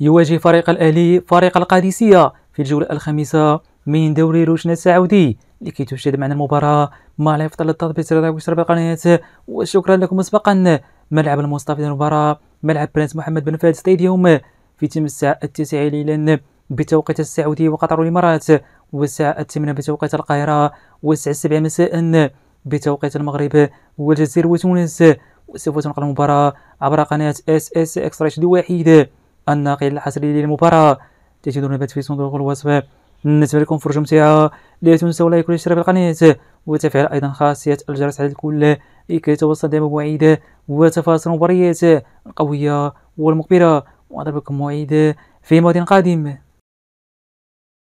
يواجه فريق الأهلي فريق القادسية في الجولة الخامسة من دوري روشن السعودي لكي تشاهد معنا المباراة مع لا يفضل التطبيق وشرب القناة وشكرا لكم مسبقا ملعب المصطفى المباراة ملعب برنس محمد بن فهد ستاديوم في تم الساعة التاسعة ليلا بتوقيت السعودية وقطر والإمارات والساعة الثامنة بتوقيت القاهرة والساعة السابعة مساء بتوقيت المغرب والجزائر وتونس وسوف تنقل المباراة عبر قناة اس اس اكس راشد واحد الناقل الحصري للمباراة تجدون البث في صندوق الوصف بالنسبة لكم فرجة ممتعة لا تنسوا لايك والاشتراك القناة وتفعيل أيضا خاصية الجرس على الكل لكي توصل دائما مواعيد وتفاصيل المباريات القوية والمقبلة وأضربكم موعد في موعد قادم